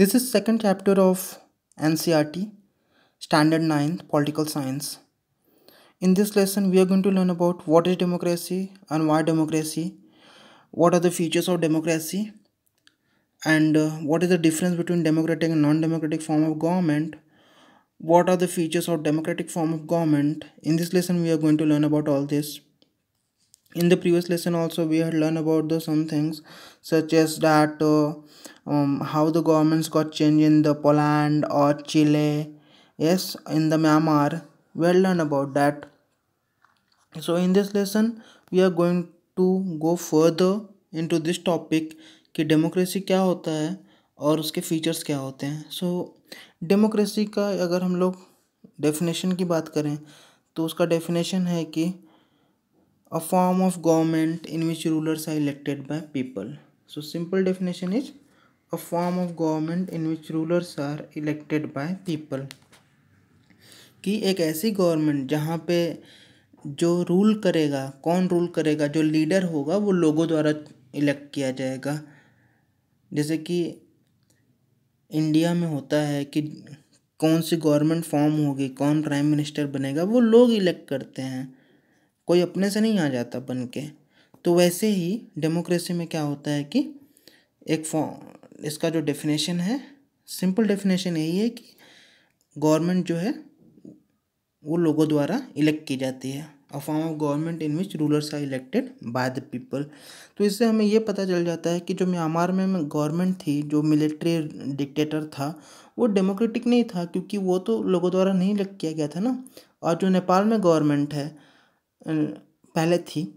This is second chapter of NCRT Standard 9th, Political Science. In this lesson we are going to learn about what is democracy and why democracy, what are the features of democracy and uh, what is the difference between democratic and non-democratic form of government, what are the features of democratic form of government. In this lesson we are going to learn about all this. In the previous lesson also we had learned about the some things such as that uh, um, how the governments got changed in the Poland or Chile yes in the Myanmar we'll learn about that so in this lesson we are going to go further into this topic कि democracy क्या होता है और उसके features क्या होते हैं सो so, democracy का अगर हम लोग डेफिनेशन की बात करें तो उसका डेफिनेशन है कि a form of government in which rulers are elected by people So simple definition is a form of government in which rulers are elected by people कि एक ऐसी गवर्नमेंट जहाँ पे जो रूल करेगा कौन रूल करेगा जो लीडर होगा वो लोगों द्वारा इलेक्ट किया जाएगा जैसे कि इंडिया में होता है कि कौन सी गवर्नमेंट फॉर्म होगी कौन प्राइम मिनिस्टर बनेगा वो लोग इलेक्ट करते हैं कोई अपने से नहीं आ जाता बन के तो वैसे ही डेमोक्रेसी में क्या होता है कि एक फॉर्म इसका जो डेफिनेशन है सिंपल डेफिनेशन यही है कि गवर्नमेंट जो है वो लोगों द्वारा इलेक्ट की जाती है a form of government in which rulers are elected by the people तो इससे हमें ये पता चल जाता है कि जो म्यांमार में गवर्नमेंट थी जो मिलिट्री डिक्टेटर था वो डेमोक्रेटिक नहीं था क्योंकि वो तो लोगों द्वारा नहीं इलेक्ट किया गया था ना और जो नेपाल में गवर्नमेंट है पहले थी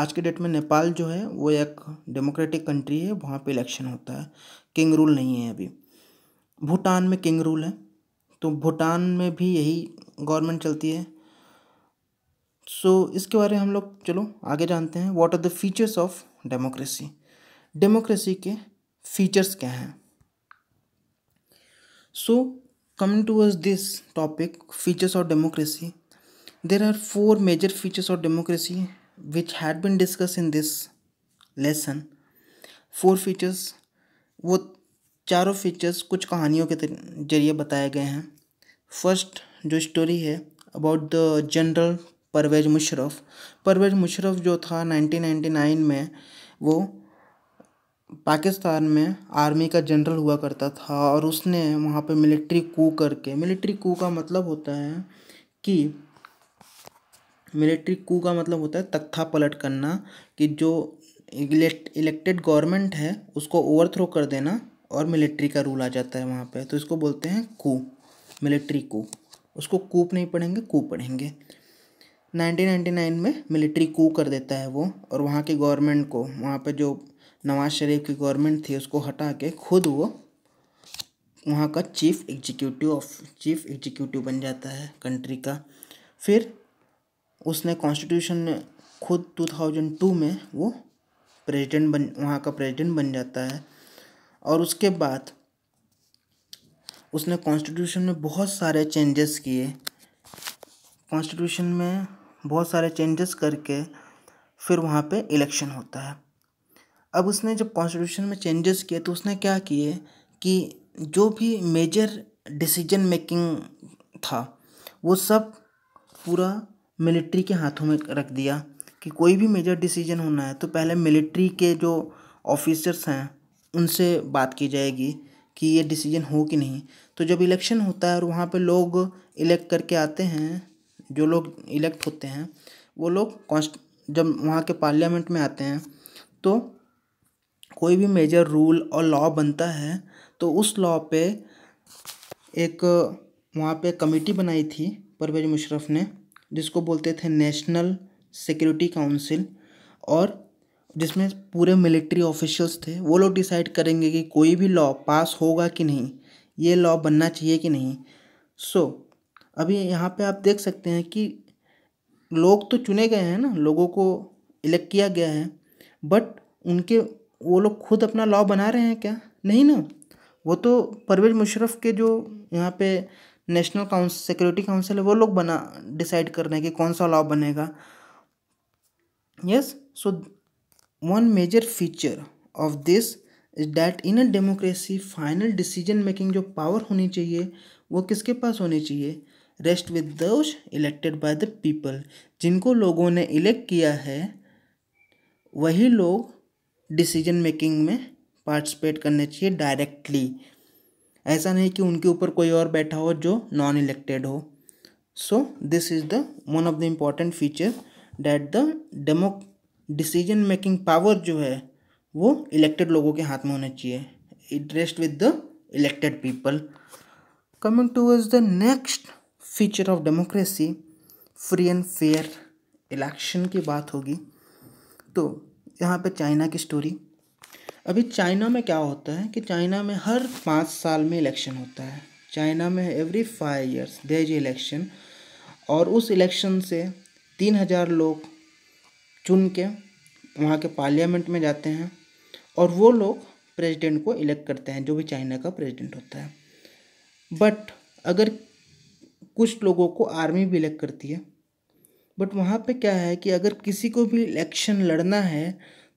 आज के डेट में नेपाल जो है वो एक डेमोक्रेटिक कंट्री है वहाँ पे इलेक्शन होता है किंग रूल नहीं है अभी भूटान में किंग रूल है तो भूटान में भी यही गवर्नमेंट चलती है सो so, इसके बारे में हम लोग चलो आगे जानते हैं what are the features of democracy democracy के फीचर्स क्या हैं so coming towards this topic features of democracy there are four major features of democracy which had been discussed in this lesson four features वो चारों features कुछ कहानियों के जरिए बताए गए हैं फर्स्ट जो स्टोरी है about the general Parvez Musharraf Parvez Musharraf जो था 1999 में वो पाकिस्तान में आर्मी का जनरल हुआ करता था और उसने वहाँ पे मिलिट्री कू करके मिलिट्री कू का मतलब होता है कि मिलिट्री कू का मतलब होता है तख्ता पलट करना कि जो इलेक्टेड गवर्नमेंट है उसको ओवरथ्रो कर देना और मिलिट्री का रूल आ जाता है वहाँ पे तो इसको बोलते हैं कू मिलिट्री कू उसको कूप नहीं पढ़ेंगे कू पढ़ेंगे 1999 में मिलिट्री कू कर देता है वो और वहाँ की गवर्नमेंट को वहाँ पे जो नवाज शरीफ की गवर्नमेंट थी उसको हटा के खुद वो वहाँ का chief executive of chief executive बन जाता है कंट्री का फिर उसने कॉन्स्टिट्यूशन में खुद 2002 में वो प्रेसिडेंट बन वहाँ का प्रेसिडेंट बन जाता है और उसके बाद उसने कॉन्स्टिट्यूशन में बहुत सारे चेंजेस किए कॉन्स्टिट्यूशन में बहुत सारे चेंजेस करके फिर वहाँ पे इलेक्शन होता है अब उसने जब कॉन्स्टिट्यूशन में चेंजेस किए तो उसने क्या किए कि जो भी मेजर डिसीजन मेकिंग था वो सब पूरा मिलिट्री के हाथों में रख दिया कि कोई भी मेजर डिसीजन होना है तो पहले मिलिट्री के जो ऑफिसर्स हैं उनसे बात की जाएगी कि ये डिसीजन हो कि नहीं तो जब इलेक्शन होता है और वहाँ पे लोग इलेक्ट करके आते हैं जो लोग इलेक्ट होते हैं वो लोग कॉन्स्ट जब वहाँ के पार्लियामेंट में आते हैं तो कोई भी मेजर रूल और लॉ बनता है तो उस लॉ पे एक वहाँ पे कमेटी बनाई थी परवेज मुशरफ ने जिसको बोलते थे नेशनल सिक्योरिटी काउंसिल और जिसमें पूरे मिलिट्री ऑफिशियल्स थे वो लोग डिसाइड करेंगे कि कोई भी लॉ पास होगा कि नहीं ये लॉ बनना चाहिए कि नहीं सो so, अभी यहाँ पे आप देख सकते हैं कि लोग तो चुने गए हैं ना लोगों को इलेक्ट किया गया है बट उनके वो लोग खुद अपना लॉ बना रहे हैं क्या नहीं ना वो तो परवेज मुशरफ के जो यहाँ पे नेशनल काउंस सिक्योरिटी काउंसिल है वो लोग बना डिसाइड कर रहे हैं कि कौन सा लॉ बनेगा yes so one major feature of this is that in a democracy final decision making जो पावर होनी चाहिए वो किसके पास होनी चाहिए rest with those elected by the people जिनको लोगों ने इलेक्ट किया है वही लोग डिसीजन मेकिंग में पार्टिसिपेट करने चाहिए डायरेक्टली ऐसा नहीं कि उनके ऊपर कोई और बैठा हो जो नॉन इलेक्टेड हो so this is the one of the important feature that the demo decision making power जो है वो इलेक्टेड लोगों के हाथ में होना चाहिए it rest with the elected people coming towards the next feature of democracy free and fair election की बात होगी तो यहाँ पे चाइना की स्टोरी अभी चाइना में क्या होता है कि चाइना में हर पाँच साल में इलेक्शन होता है चाइना में every five years there's is election और उस इलेक्शन से तीन हज़ार लोग चुन के वहाँ के पार्लियामेंट में जाते हैं और वो लोग प्रेसिडेंट को इलेक्ट करते हैं जो भी चाइना का प्रेसिडेंट होता है बट अगर कुछ लोगों को आर्मी भी इलेक्ट करती है बट वहाँ पे क्या है कि अगर किसी को भी इलेक्शन लड़ना है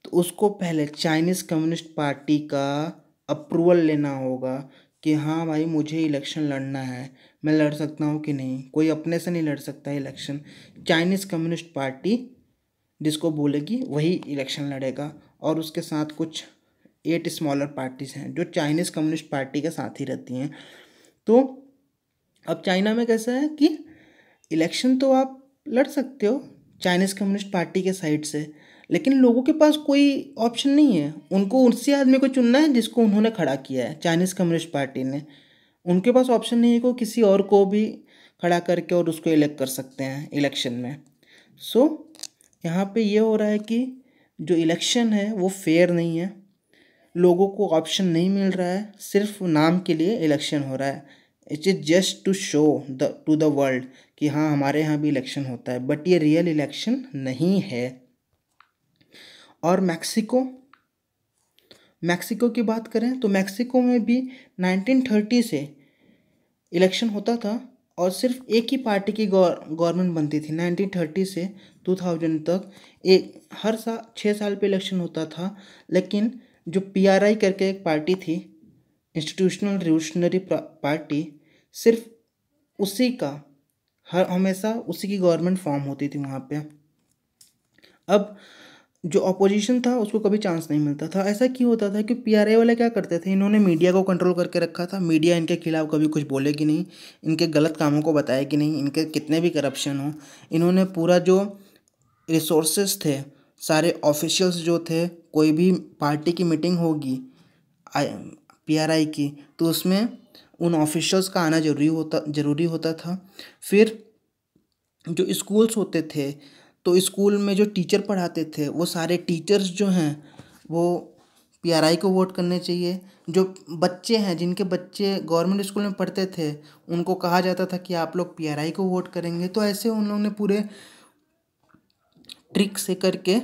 तो उसको पहले चाइनीज़ कम्युनिस्ट पार्टी का अप्रूवल लेना होगा कि हाँ भाई मुझे इलेक्शन लड़ना है मैं लड़ सकता हूँ कि नहीं कोई अपने से नहीं लड़ सकता इलेक्शन चाइनीज़ कम्युनिस्ट पार्टी जिसको बोलेगी वही इलेक्शन लड़ेगा और उसके साथ कुछ एट स्मॉलर पार्टीज़ हैं जो चाइनीज़ कम्युनिस्ट पार्टी के साथ ही रहती हैं तो अब चाइना में कैसा है कि इलेक्शन तो आप लड़ सकते हो चाइनीज़ कम्युनिस्ट पार्टी के साइड से लेकिन लोगों के पास कोई ऑप्शन नहीं है उनको उसी आदमी को चुनना है जिसको उन्होंने खड़ा किया है चाइनीज़ कम्युनिस्ट पार्टी ने उनके पास ऑप्शन नहीं है कि किसी और को भी खड़ा करके और उसको इलेक्ट कर सकते हैं इलेक्शन में सो so, यहाँ पे ये हो रहा है कि जो इलेक्शन है वो फेयर नहीं है लोगों को ऑप्शन नहीं मिल रहा है सिर्फ नाम के लिए इलेक्शन हो रहा है it is just to show the to the world कि हाँ हमारे यहाँ भी इलेक्शन होता है बट ये रियल इलेक्शन नहीं है और मैक्सिको मैक्सिको की बात करें तो मैक्सिको में भी 1930 से इलेक्शन होता था और सिर्फ एक ही पार्टी की गवर्नमेंट बनती थी 1930 से 2000 तक एक हर साल छः साल पे इलेक्शन होता था लेकिन जो पीआरआई करके एक पार्टी थी इंस्टीट्यूशनल रिवोल्यूशनरी पार्टी सिर्फ उसी का हर हमेशा उसी की गवर्नमेंट फॉर्म होती थी वहाँ पे अब जो अपोजिशन था उसको कभी चांस नहीं मिलता था ऐसा क्यों होता था कि पी पीआरए वाले क्या करते थे इन्होंने मीडिया को कंट्रोल करके रखा था मीडिया इनके खिलाफ कभी कुछ बोले कि नहीं इनके गलत कामों को कि नहीं इनके कितने भी करप्शन हो इन्होंने पूरा जो रिसोर्सेस थे सारे ऑफिशियल्स जो थे कोई भी पार्टी की मीटिंग होगी आई की तो उसमें उन ऑफिशियल्स का आना जरूरी होता जरूरी होता था फिर जो स्कूल्स होते थे तो स्कूल में जो टीचर पढ़ाते थे वो सारे टीचर्स जो हैं वो पी आर आई को वोट करने चाहिए जो बच्चे हैं जिनके बच्चे गवर्नमेंट स्कूल में पढ़ते थे उनको कहा जाता था कि आप लोग पी आर आई को वोट करेंगे तो ऐसे उन लोगों ने पूरे ट्रिक से करके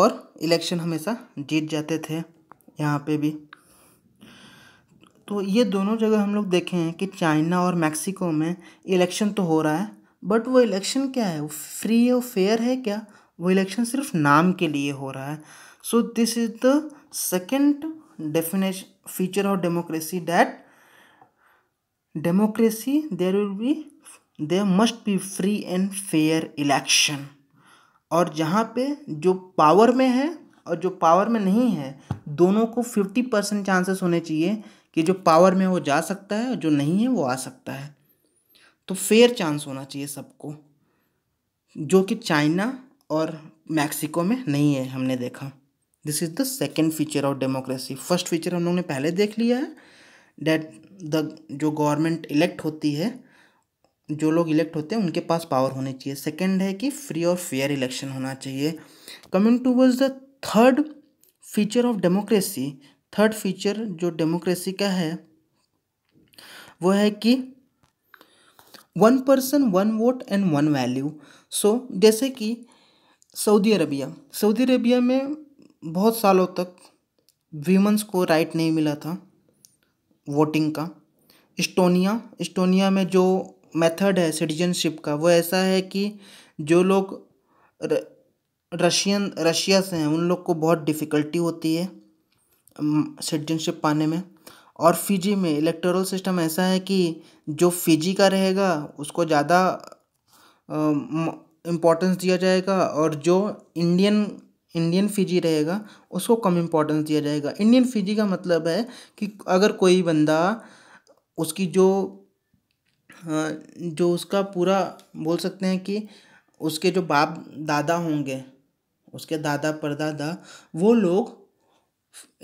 और इलेक्शन हमेशा जीत जाते थे यहाँ पे भी तो ये दोनों जगह हम लोग देखे हैं कि चाइना और मैक्सिको में इलेक्शन तो हो रहा है बट वो इलेक्शन क्या है वो फ्री और फेयर है क्या वो इलेक्शन सिर्फ नाम के लिए हो रहा है so this is the second definition feature of democracy that democracy there will be there must be free and fair election और जहाँ पे जो पावर में है और जो पावर में नहीं है दोनों को फिफ्टी परसेंट चांसेस होने चाहिए कि जो पावर में वो जा सकता है और जो नहीं है वो आ सकता है तो फेयर चांस होना चाहिए सबको जो कि चाइना और मैक्सिको में नहीं है हमने देखा this is the second feature of democracy first feature हम लोगों ने पहले देख लिया है डेट द जो गवर्नमेंट इलेक्ट होती है जो लोग इलेक्ट होते हैं उनके पास पावर होनी चाहिए सेकेंड है कि फ्री और फेयर इलेक्शन होना चाहिए coming towards the third feature of democracy third feature जो डेमोक्रेसी का है वो है कि one person one vote and one value so जैसे कि सऊदी अरबिया सऊदी अरबिया में बहुत सालों तक वीमेंस को राइट नहीं मिला था वोटिंग का इस्टोनिया इस्टोनिया में जो मेथड है सिटीजनशिप का वो ऐसा है कि जो लोग र, रशियन रशिया से हैं उन लोग को बहुत डिफ़िकल्टी होती है सिटीजनशिप पाने में और फिजी में इलेक्टोरल सिस्टम ऐसा है कि जो फिजी का रहेगा उसको ज़्यादा इम्पोर्टेंस दिया जाएगा और जो इंडियन इंडियन फिजी रहेगा उसको कम इम्पोर्टेंस दिया जाएगा इंडियन फिजी का मतलब है कि अगर कोई बंदा उसकी जो जो उसका पूरा बोल सकते हैं कि उसके जो बाप दादा होंगे उसके दादा परदादा वो लोग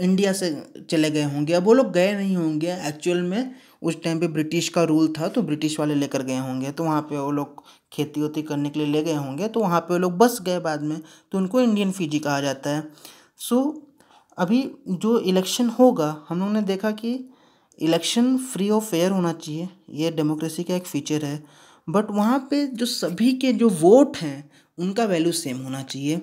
इंडिया से चले गए होंगे अब वो लोग गए नहीं होंगे एक्चुअल में उस टाइम पे ब्रिटिश का रूल था तो ब्रिटिश वाले लेकर गए होंगे तो वहाँ पे वो लोग खेती वेती करने के लिए ले गए होंगे तो वहाँ पे वो लोग बस गए बाद में तो उनको इंडियन फिजी कहा जाता है सो अभी जो इलेक्शन होगा हम लोगों ने देखा कि इलेक्शन फ्री ऑफ फेयर होना चाहिए ये डेमोक्रेसी का एक फीचर है बट वहाँ पे जो सभी के जो वोट हैं उनका वैल्यू सेम होना चाहिए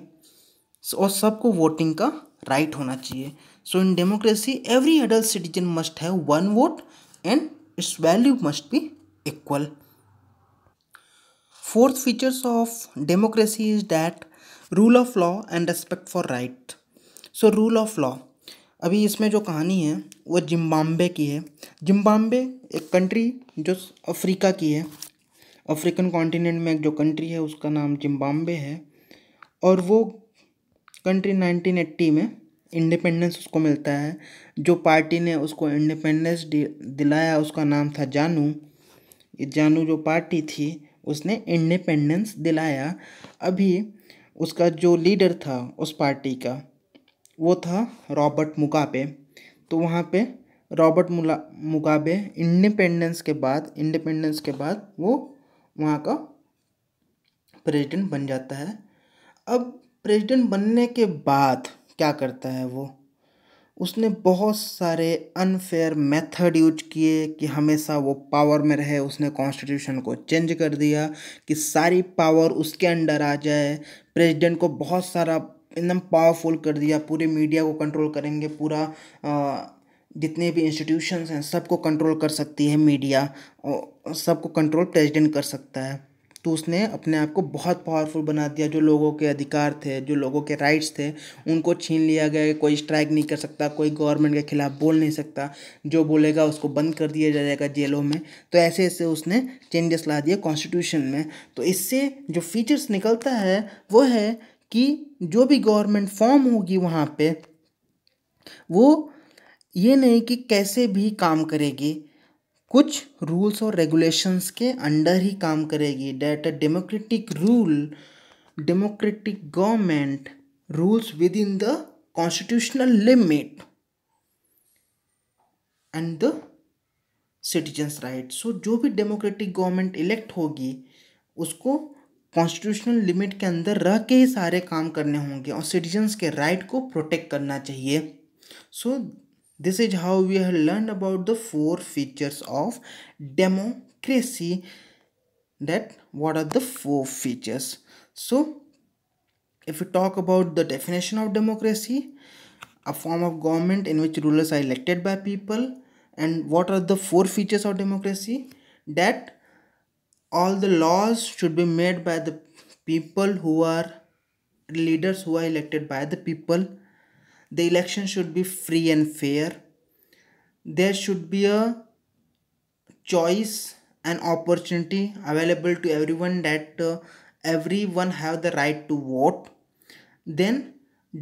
और सबको वोटिंग का राइट होना चाहिए so in democracy every adult citizen must have one vote and its value must be equal fourth features of democracy is that rule of law and respect for right so rule of law अभी इसमें जो कहानी है वो जिम्बाम्बे की है Zimbabwe एक country जो अफ्रीका की है अफ्रीकन कॉन्टिनेंट में एक जो कंट्री है उसका नाम जिम्बाबे है और वो कंट्री 1980 में इंडिपेंडेंस उसको मिलता है जो पार्टी ने उसको इंडिपेंडेंस दिलाया उसका नाम था जानू जानू जो पार्टी थी उसने इंडिपेंडेंस दिलाया अभी उसका जो लीडर था उस पार्टी का वो था रॉबर्ट मुगाबे तो वहाँ पे रॉबर्ट मुगाबे इंडिपेंडेंस के बाद इंडिपेंडेंस के बाद वो वहाँ का प्रेसिडेंट बन जाता है अब प्रेसिडेंट बनने के बाद क्या करता है वो उसने बहुत सारे अनफेयर मेथड यूज किए कि हमेशा वो पावर में रहे उसने कॉन्स्टिट्यूशन को चेंज कर दिया कि सारी पावर उसके अंडर आ जाए प्रेसिडेंट को बहुत सारा एकदम पावरफुल कर दिया पूरे मीडिया को कंट्रोल करेंगे पूरा जितने भी इंस्टीट्यूशंस हैं सबको कंट्रोल कर सकती है मीडिया सबको कंट्रोल प्रेसिडेंट कर सकता है तो उसने अपने आप को बहुत पावरफुल बना दिया जो लोगों के अधिकार थे जो लोगों के राइट्स थे उनको छीन लिया गया कोई स्ट्राइक नहीं कर सकता कोई गवर्नमेंट के ख़िलाफ़ बोल नहीं सकता जो बोलेगा उसको बंद कर दिया जाएगा जेलों में तो ऐसे ऐसे उसने चेंजेस ला दिए कॉन्स्टिट्यूशन में तो इससे जो फीचर्स निकलता है वो है कि जो भी गवर्नमेंट फॉर्म होगी वहाँ पे वो ये नहीं कि कैसे भी काम करेगी कुछ रूल्स और रेगुलेशंस के अंडर ही काम करेगी that a democratic rule democratic government rules within the constitutional limit and the citizens right so जो भी डेमोक्रेटिक गवर्नमेंट इलेक्ट होगी उसको कॉन्स्टिट्यूशनल लिमिट के अंदर रह के ही सारे काम करने होंगे और सिटीजन्स के राइट को प्रोटेक्ट करना चाहिए सो This is how we have learned about the four features of democracy that what are the four features. So if we talk about the definition of democracy, a form of government in which rulers are elected by people and what are the four features of democracy that all the laws should be made by the people who are leaders who are elected by the people the election should be free and fair there should be a choice and opportunity available to everyone that uh, everyone have the right to vote then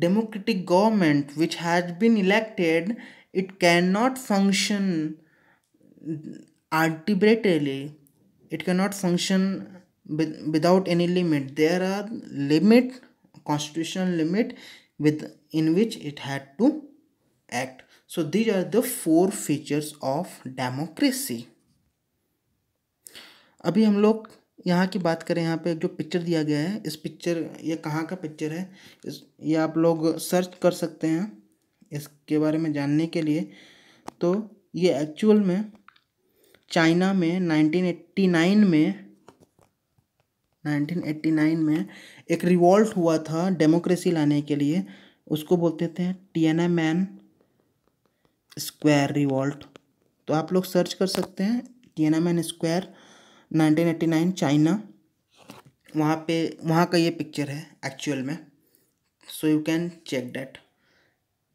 democratic government which has been elected it cannot function arbitrarily it cannot function with, without any limit there are limit constitutional limit with in which it had to act. So these are the four features of democracy. अभी हम लोग यहाँ की बात करें यहाँ पे जो पिक्चर दिया गया है इस पिक्चर ये कहाँ का पिक्चर है इस ये आप लोग सर्च कर सकते हैं इसके बारे में जानने के लिए तो ये एक्चुअल में चाइना में 1989 में 1989 में एक रिवॉल्ट हुआ था डेमोक्रेसी लाने के लिए उसको बोलते थे एम मैन स्क्वायर रिवॉल्ट तो आप लोग सर्च कर सकते हैं Tiananmen square nineteen nine China वहाँ पे वहाँ का ये पिक्चर है एक्चुअल में so you can check that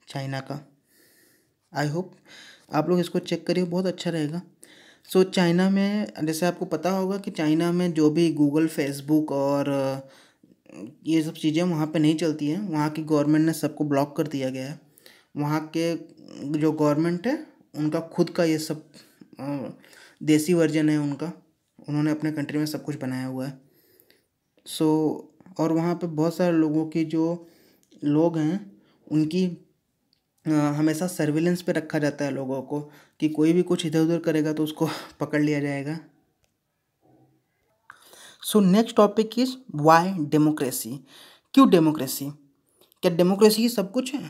China का आई होप आप लोग इसको चेक करिए बहुत अच्छा रहेगा सो so, चाइना में जैसे आपको पता होगा कि चाइना में जो भी गूगल फेसबुक और uh, ये सब चीज़ें वहाँ पे नहीं चलती हैं वहाँ की गवर्नमेंट ने सबको ब्लॉक कर दिया गया है वहाँ के जो गवर्नमेंट है उनका खुद का ये सब देसी वर्जन है उनका उन्होंने अपने कंट्री में सब कुछ बनाया हुआ है सो so, और वहाँ पे बहुत सारे लोगों की जो लोग हैं उनकी हमेशा सर्विलेंस पे रखा जाता है लोगों को कि कोई भी कुछ इधर उधर करेगा तो उसको पकड़ लिया जाएगा so next topic is why democracy क्यों डेमोक्रेसी क्या डेमोक्रेसी ही सब कुछ है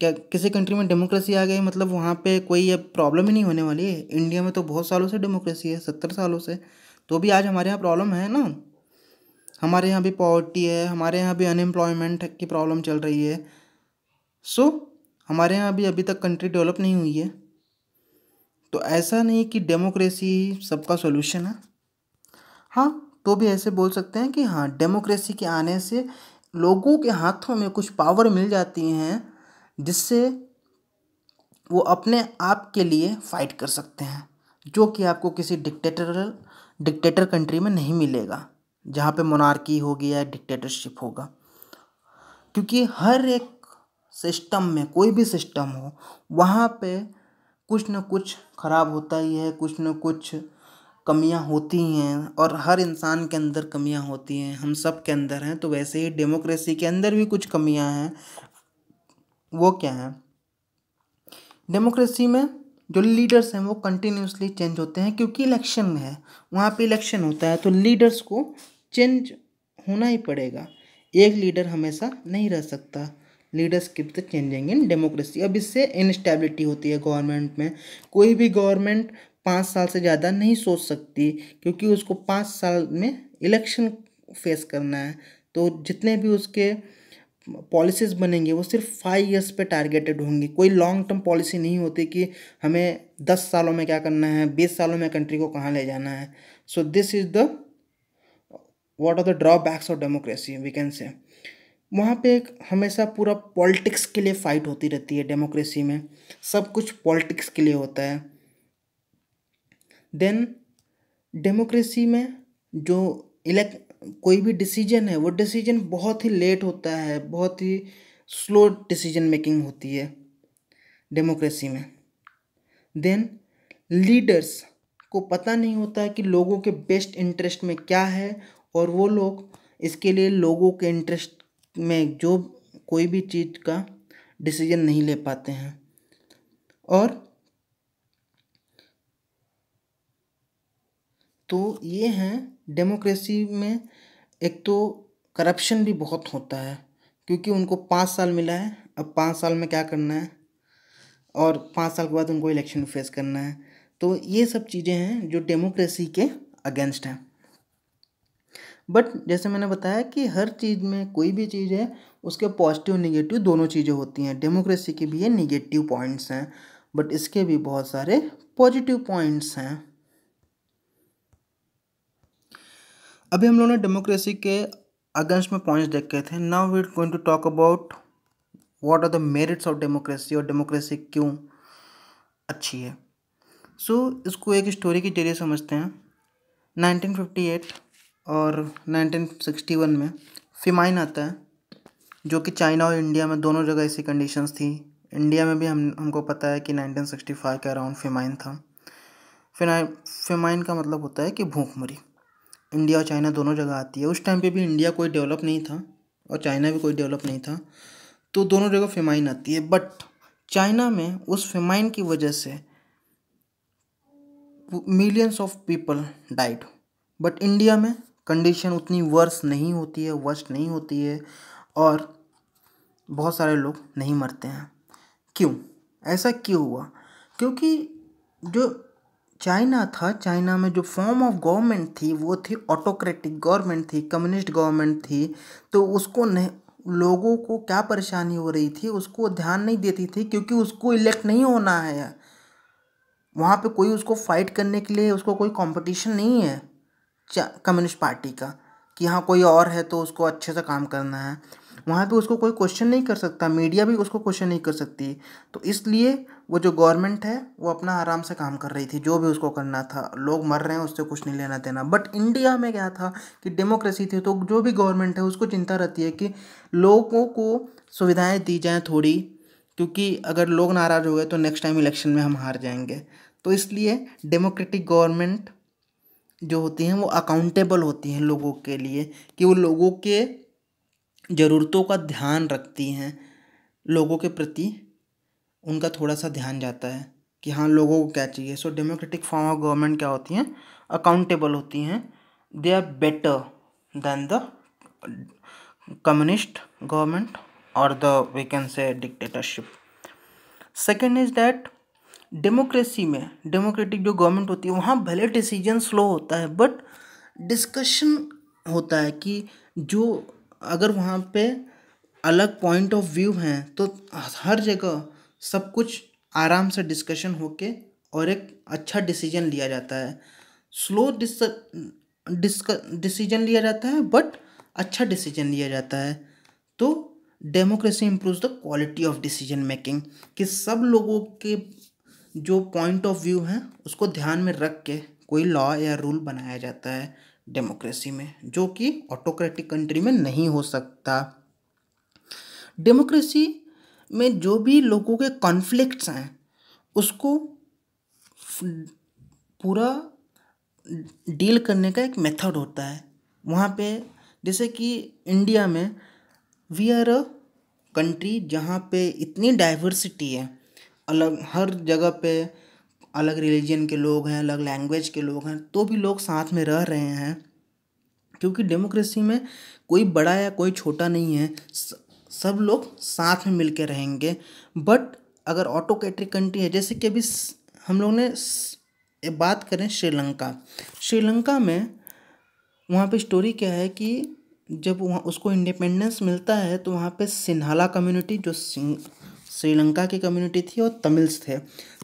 क्या किसी कंट्री में डेमोक्रेसी आ गई मतलब वहाँ पे कोई अब प्रॉब्लम ही नहीं होने वाली है इंडिया में तो बहुत सालों से डेमोक्रेसी है सत्तर सालों से तो भी आज हमारे यहाँ प्रॉब्लम है ना हमारे यहाँ भी पॉवर्टी है हमारे यहाँ भी अनएम्प्लॉयमेंट की प्रॉब्लम चल रही है सो so, हमारे यहाँ भी अभी तक कंट्री डेवलप नहीं हुई है तो ऐसा नहीं कि डेमोक्रेसी सबका सोल्यूशन है हाँ तो भी ऐसे बोल सकते हैं कि हाँ डेमोक्रेसी के आने से लोगों के हाथों में कुछ पावर मिल जाती हैं जिससे वो अपने आप के लिए फाइट कर सकते हैं जो कि आपको किसी डिक्टेटरल डिक्टेटर कंट्री में नहीं मिलेगा जहाँ पे मोनार्की होगी या डिक्टेटरशिप होगा क्योंकि हर एक सिस्टम में कोई भी सिस्टम हो वहाँ पे कुछ न कुछ ख़राब होता ही है कुछ न कुछ कमियां होती हैं और हर इंसान के अंदर कमियां होती हैं हम सब के अंदर हैं तो वैसे ही डेमोक्रेसी के अंदर भी कुछ कमियां हैं वो क्या है डेमोक्रेसी में जो लीडर्स हैं वो कंटिन्यूसली चेंज होते हैं क्योंकि इलेक्शन है वहाँ पे इलेक्शन होता है तो लीडर्स को चेंज होना ही पड़ेगा एक लीडर हमेशा नहीं रह सकता लीडर्स कीप द तो चेंजिंग इन डेमोक्रेसी अब इससे इनस्टेबिलिटी होती है गवर्नमेंट में कोई भी गवर्नमेंट पाँच साल से ज़्यादा नहीं सोच सकती क्योंकि उसको पाँच साल में इलेक्शन फेस करना है तो जितने भी उसके पॉलिसीज़ बनेंगे वो सिर्फ फाइव इयर्स पे टारगेटेड होंगी कोई लॉन्ग टर्म पॉलिसी नहीं होती कि हमें दस सालों में क्या करना है बीस सालों में कंट्री को कहाँ ले जाना है so this is the what are the drawbacks of democracy we can say वहाँ पे एक हमेशा पूरा पॉलिटिक्स के लिए फ़ाइट होती रहती है डेमोक्रेसी में सब कुछ पॉलिटिक्स के लिए होता है देन डेमोक्रेसी में जो इलेक्ट कोई भी डिसीजन है वो डिसीजन बहुत ही लेट होता है बहुत ही स्लो डिसीजन मेकिंग होती है डेमोक्रेसी में देन लीडर्स को पता नहीं होता है कि लोगों के बेस्ट इंटरेस्ट में क्या है और वो लोग इसके लिए लोगों के इंटरेस्ट में जो कोई भी चीज़ का डिसीजन नहीं ले पाते हैं और तो ये हैं डेमोक्रेसी में एक तो करप्शन भी बहुत होता है क्योंकि उनको पाँच साल मिला है अब पाँच साल में क्या करना है और पाँच साल के बाद उनको इलेक्शन फेस करना है तो ये सब चीज़ें हैं जो डेमोक्रेसी के अगेंस्ट हैं बट जैसे मैंने बताया कि हर चीज़ में कोई भी चीज़ है उसके पॉजिटिव नेगेटिव दोनों चीज़ें होती हैं डेमोक्रेसी के भी ये नेगेटिव पॉइंट्स हैं बट इसके भी बहुत सारे पॉजिटिव पॉइंट्स हैं अभी हम लोगों ने डेमोक्रेसी के अगेंस्ट में पॉइंट्स देखे थे now we going to talk about what are the merits of democracy और डेमोक्रेसी क्यों अच्छी है सो so, इसको एक स्टोरी के जरिए समझते हैं 1958 और 1961 में फिमाइन आता है जो कि चाइना और इंडिया में दोनों जगह ऐसी कंडीशंस थी इंडिया में भी हम हमको पता है कि 1965 के अराउंड फिमाइन था फिमाइन का मतलब होता है कि भूखमरी इंडिया और चाइना दोनों जगह आती है उस टाइम पे भी इंडिया कोई डेवलप नहीं था और चाइना भी कोई डेवलप नहीं था तो दोनों जगह फेमाइन आती है बट चाइना में उस फेमाइन की वजह से millions of people died but India में कंडीशन उतनी वर्स नहीं होती है वर्स्ट नहीं होती है और बहुत सारे लोग नहीं मरते हैं क्यों ऐसा क्यों हुआ क्योंकि जो चाइना था चाइना में जो फॉर्म ऑफ गवर्नमेंट थी वो थी ऑटोक्रेटिक गवर्नमेंट थी कम्युनिस्ट गवर्नमेंट थी तो उसको नहीं लोगों को क्या परेशानी हो रही थी उसको ध्यान नहीं देती थी क्योंकि उसको इलेक्ट नहीं होना है वहाँ पे कोई उसको फाइट करने के लिए उसको कोई कंपटीशन नहीं है कम्युनिस्ट पार्टी का कि हाँ कोई और है तो उसको अच्छे से काम करना है वहाँ पे उसको कोई क्वेश्चन नहीं कर सकता मीडिया भी उसको क्वेश्चन नहीं कर सकती तो इसलिए वो जो गवर्नमेंट है वो अपना आराम से काम कर रही थी जो भी उसको करना था लोग मर रहे हैं उससे कुछ नहीं लेना देना बट इंडिया में क्या था कि डेमोक्रेसी थी तो जो भी गवर्नमेंट है उसको चिंता रहती है कि लोगों को सुविधाएं दी जाएँ थोड़ी क्योंकि अगर लोग नाराज़ हो गए तो नेक्स्ट टाइम इलेक्शन में हम हार जाएंगे तो इसलिए डेमोक्रेटिक गवर्नमेंट जो होती हैं वो अकाउंटेबल होती हैं लोगों के लिए कि वो लोगों के ज़रूरतों का ध्यान रखती हैं लोगों के प्रति उनका थोड़ा सा ध्यान जाता है कि हाँ लोगों को क्या चाहिए so democratic form of government क्या होती हैं अकाउंटेबल होती हैं they are better than the communist government और the we can say dictatorship second is that democracy में डेमोक्रेटिक जो गवर्नमेंट होती है वहाँ भले डिसीजन स्लो होता है बट डिस्कशन होता है कि जो अगर वहाँ पे अलग पॉइंट ऑफ व्यू हैं तो हर जगह सब कुछ आराम से डिस्कशन होके और एक अच्छा डिसीजन लिया जाता है स्लो डिस डिसीजन लिया जाता है बट अच्छा डिसीजन लिया जाता है तो democracy improve the quality of decision making कि सब लोगों के जो पॉइंट ऑफ व्यू हैं उसको ध्यान में रख के कोई लॉ या रूल बनाया जाता है डेमोक्रेसी में जो कि ऑटोक्रेटिक कंट्री में नहीं हो सकता डेमोक्रेसी में जो भी लोगों के कॉन्फ्लिक्ट्स हैं उसको पूरा डील करने का एक मेथड होता है वहाँ पे जैसे कि इंडिया में वी आर अ कंट्री जहाँ पे इतनी डाइवर्सिटी है अलग हर जगह पे अलग रिलीजन के लोग हैं अलग लैंग्वेज के लोग हैं तो भी लोग साथ में रह रहे हैं क्योंकि डेमोक्रेसी में कोई बड़ा या कोई छोटा नहीं है सब लोग साथ में मिलके रहेंगे बट अगर ऑटो कैट्रिक कंट्री है जैसे कि अभी हम लोग ने बात करें श्रीलंका श्रीलंका में वहाँ पे स्टोरी क्या है कि जब वहाँ उसको इंडिपेंडेंस मिलता है तो वहाँ पे सिन्हाला कम्युनिटी जो श्रीलंका की कम्युनिटी थी और तमिल्स थे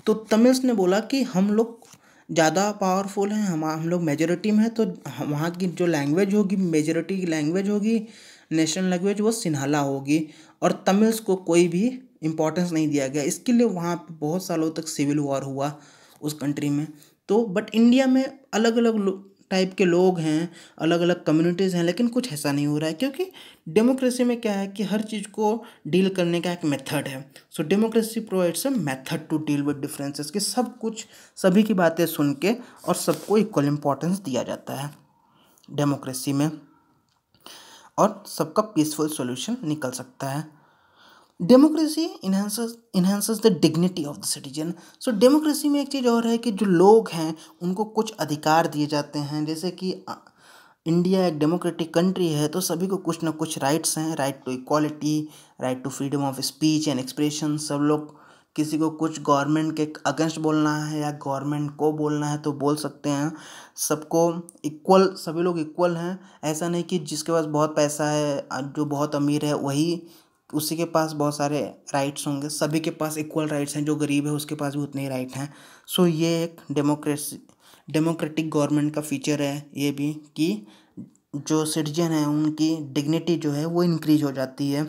तो तमिल्स ने बोला कि हम लोग ज़्यादा पावरफुल हैं हम हम लोग मेजोरिटी में हैं तो वहाँ की जो लैंग्वेज होगी मेजोरिटी की लैंग्वेज होगी नेशनल लैंग्वेज वो सिन्हाला होगी और तमिल्स को कोई भी इम्पोर्टेंस नहीं दिया गया इसके लिए वहाँ पर बहुत सालों तक सिविल वॉर हुआ उस कंट्री में तो बट इंडिया में अलग अलग टाइप के लोग हैं अलग अलग कम्युनिटीज़ हैं लेकिन कुछ ऐसा नहीं हो रहा है क्योंकि डेमोक्रेसी में क्या है कि हर चीज़ को डील करने का एक मेथड है so democracy provides a method to deal with differences कि सब कुछ सभी की बातें सुन के और सबको इक्वल इम्पोर्टेंस दिया जाता है डेमोक्रेसी में और सबका पीसफुल सोल्यूशन निकल सकता है democracy enhance enhance the dignity of the citizen so democracy में एक चीज़ और है कि जो लोग हैं उनको कुछ अधिकार दिए जाते हैं जैसे कि इंडिया एक डेमोक्रेटिक कंट्री है तो सभी को कुछ ना कुछ राइट्स हैं right to equality right to freedom of speech and expression सब लोग किसी को कुछ गवर्नमेंट के अगेंस्ट बोलना है या गवर्नमेंट को बोलना है तो बोल सकते हैं सबको इक्वल सभी लोग इक्वल हैं ऐसा नहीं कि जिसके पास बहुत पैसा है जो बहुत अमीर है वही उसी के पास बहुत सारे राइट्स होंगे सभी के पास इक्वल राइट्स हैं जो गरीब है उसके पास भी उतने ही राइट हैं सो so, ये एक डेमोक्रेसी डेमोक्रेटिक गवर्नमेंट का फीचर है ये भी कि जो सिटीजन है उनकी डिग्निटी जो है वो इंक्रीज हो जाती है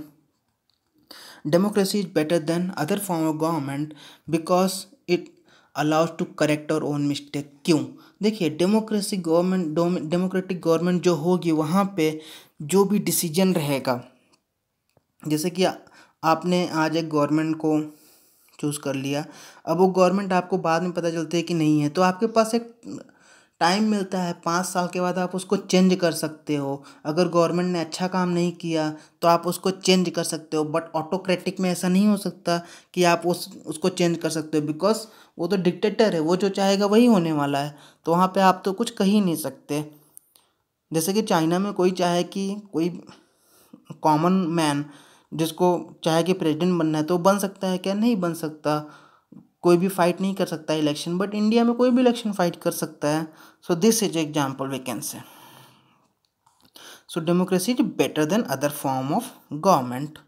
Democracy is better than other form of government because it allows to correct our own mistake क्यों देखिए डेमोक्रेसी गवर्नमेंट डेमोक्रेटिक गवर्नमेंट जो होगी वहाँ पे जो भी डिसीजन रहेगा जैसे कि आपने आज एक गवर्नमेंट को चूज़ कर लिया अब वो गवर्नमेंट आपको बाद में पता चलता है कि नहीं है तो आपके पास एक टाइम मिलता है पाँच साल के बाद आप उसको चेंज कर सकते हो अगर गवर्नमेंट ने अच्छा काम नहीं किया तो आप उसको चेंज कर सकते हो बट ऑटोक्रेटिक में ऐसा नहीं हो सकता कि आप उस उसको चेंज कर सकते हो बिकॉज वो तो डिक्टेटर है वो जो चाहेगा वही होने वाला है तो वहाँ पर आप तो कुछ कह ही नहीं सकते जैसे कि चाइना में कोई चाहे कि कोई कॉमन मैन जिसको चाहे कि प्रेसिडेंट बनना है तो बन सकता है क्या नहीं बन सकता कोई भी फाइट नहीं कर सकता इलेक्शन बट इंडिया में कोई भी इलेक्शन फाइट कर सकता है so this is example we can say so democracy is better than other form of government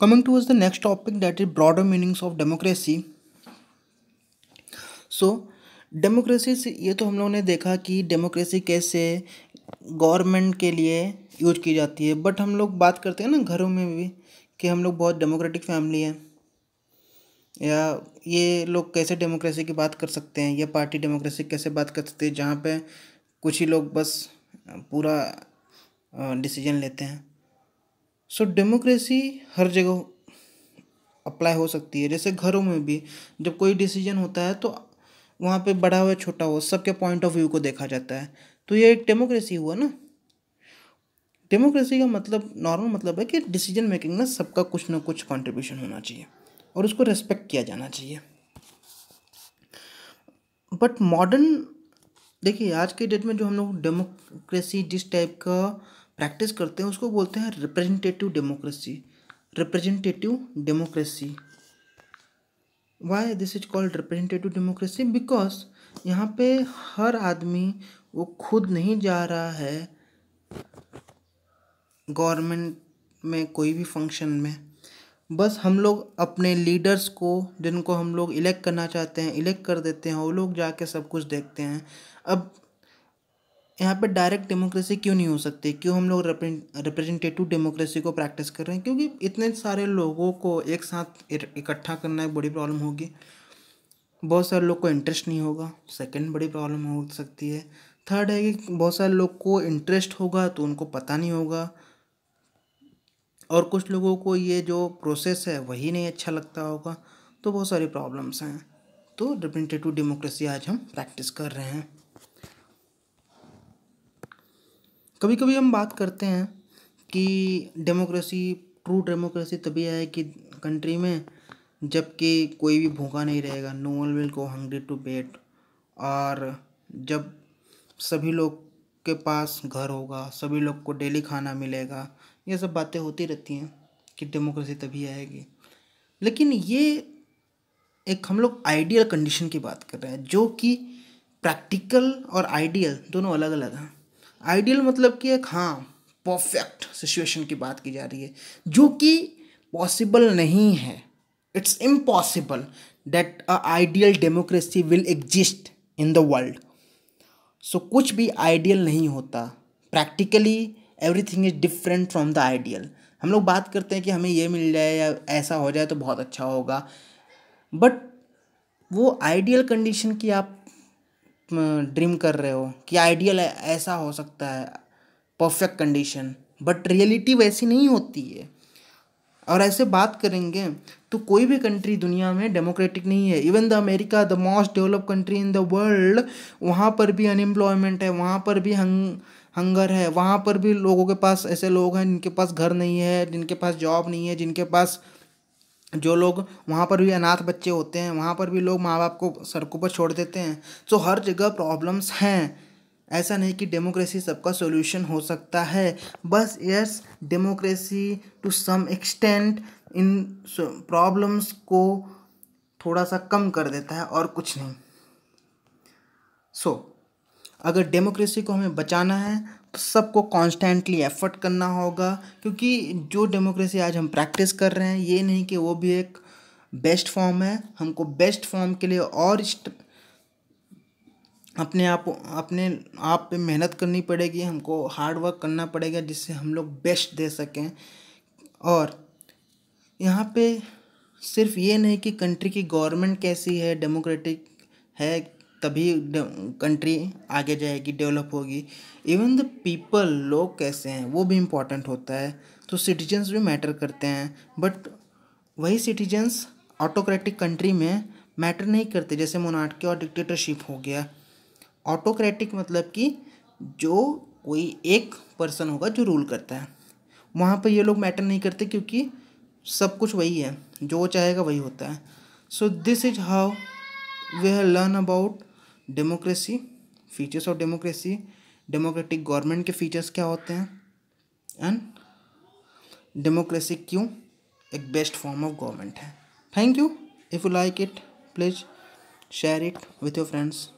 to towards the next topic that is broader meanings of democracy so democracy से ये तो हम लोगों ने देखा कि डेमोक्रेसी कैसे गवर्नमेंट के लिए यूज की जाती है बट हम लोग बात करते हैं ना घरों में भी कि हम लोग बहुत डेमोक्रेटिक फैमिली है या ये लोग कैसे डेमोक्रेसी की बात कर सकते हैं या पार्टी डेमोक्रेसी कैसे बात कर सकते हैं जहाँ पे कुछ ही लोग बस पूरा डिसीजन लेते हैं सो डेमोक्रेसी हर जगह अप्लाई हो सकती है जैसे घरों में भी जब कोई डिसीजन होता है तो वहाँ पे बड़ा हो छोटा हो सबके पॉइंट ऑफ व्यू को देखा जाता है तो ये एक डेमोक्रेसी हुआ ना डेमोक्रेसी का मतलब नॉर्मल मतलब है कि डिसीजन मेकिंग में सबका कुछ ना कुछ कंट्रीब्यूशन होना चाहिए और उसको रेस्पेक्ट किया जाना चाहिए बट मॉडर्न देखिए आज के डेट में जो हम लोग डेमोक्रेसी जिस टाइप का प्रैक्टिस करते हैं उसको बोलते हैं representative democracy representative democracy why this is called representative democracy because यहाँ पे हर आदमी वो खुद नहीं जा रहा है गवर्नमेंट में कोई भी फंक्शन में बस हम लोग अपने लीडर्स को जिनको हम लोग इलेक्ट करना चाहते हैं इलेक्ट कर देते हैं वो लोग जाके सब कुछ देखते हैं अब यहाँ पे डायरेक्ट डेमोक्रेसी क्यों नहीं हो सकती क्यों हम लोग रिप्रेजेंटेटिव डेमोक्रेसी को प्रैक्टिस कर रहे हैं क्योंकि इतने सारे लोगों को एक साथ इकट्ठा करना एक बड़ी प्रॉब्लम होगी बहुत सारे लोग को इंटरेस्ट नहीं होगा सेकेंड बड़ी प्रॉब्लम हो सकती है थर्ड है कि बहुत सारे लोग को इंटरेस्ट होगा तो उनको पता नहीं होगा और कुछ लोगों को ये जो प्रोसेस है वही नहीं अच्छा लगता होगा तो बहुत सारी प्रॉब्लम्स हैं तो रिप्रेजेंटेटिव डेमोक्रेसी आज हम प्रैक्टिस कर रहे हैं कभी कभी हम बात करते हैं कि डेमोक्रेसी ट्रू डेमोक्रेसी तभी आएगी कंट्री में जबकि कोई भी भूखा नहीं रहेगा no one will go hungry to bed और जब सभी लोग के पास घर होगा सभी लोग को डेली खाना मिलेगा ये सब बातें होती रहती हैं कि डेमोक्रेसी तभी आएगी लेकिन ये एक हम लोग आइडियल कंडीशन की बात कर रहे हैं जो कि प्रैक्टिकल और आइडियल दोनों अलग अलग हैं आइडियल मतलब कि एक हाँ परफेक्ट सिचुएशन की बात की जा रही है जो कि पॉसिबल नहीं है it's impossible that a ideal democracy will exist in the world so कुछ भी आइडियल नहीं होता practically everything is different from the ideal हम लोग बात करते हैं कि हमें ये मिल जाए या ऐसा हो जाए तो बहुत अच्छा होगा बट वो आइडियल कंडीशन की आप ड्रीम कर रहे हो कि आइडियल ऐसा हो सकता है परफेक्ट कंडीशन बट रियलिटी वैसी नहीं होती है और ऐसे बात करेंगे तो कोई भी कंट्री दुनिया में डेमोक्रेटिक नहीं है even the America the most develop country in the world वहाँ पर भी अनएम्प्लॉयमेंट है वहाँ पर भी हंग हंगर है वहाँ पर भी लोगों के पास ऐसे लोग हैं जिनके पास घर नहीं है जिनके पास जॉब नहीं है जिनके पास जो लोग वहाँ पर भी अनाथ बच्चे होते हैं वहाँ पर भी लोग माँ बाप को सड़कों पर छोड़ देते हैं तो हर जगह प्रॉब्लम्स हैं ऐसा नहीं कि डेमोक्रेसी सबका सोल्यूशन हो सकता है बस yes democracy to some extent इन प्रॉब्लम्स को थोड़ा सा कम कर देता है और कुछ नहीं सो so, अगर डेमोक्रेसी को हमें बचाना है तो सबको कॉन्स्टेंटली एफर्ट करना होगा क्योंकि जो डेमोक्रेसी आज हम प्रैक्टिस कर रहे हैं ये नहीं कि वो भी एक बेस्ट फॉर्म है हमको बेस्ट फॉर्म के लिए और अपने आप अपने आप पे मेहनत करनी पड़ेगी हमको हार्ड वर्क करना पड़ेगा जिससे हम लोग बेस्ट दे सकें और यहाँ पे सिर्फ ये नहीं कि कंट्री की गवर्नमेंट कैसी है डेमोक्रेटिक है तभी कंट्री आगे जाएगी डेवलप होगी इवन द पीपल लोग कैसे हैं वो भी इम्पोर्टेंट होता है तो सिटीजन्स भी मैटर करते हैं बट वही सिटीजन्स ऑटोक्रेटिक कंट्री में मैटर नहीं करते जैसे मोनार्की और डिक्टेटरशिप हो गया ऑटोक्रेटिक मतलब कि जो कोई एक पर्सन होगा जो रूल करता है वहाँ पर ये लोग मैटर नहीं करते क्योंकि सब कुछ वही है जो वो चाहेगा वही होता है so this is how we have learn about democracy features of democracy democratic government के फीचर्स क्या होते हैं एंड डेमोक्रेसी क्यों एक बेस्ट फॉर्म ऑफ गवर्नमेंट है thank you if you like it please share it with your friends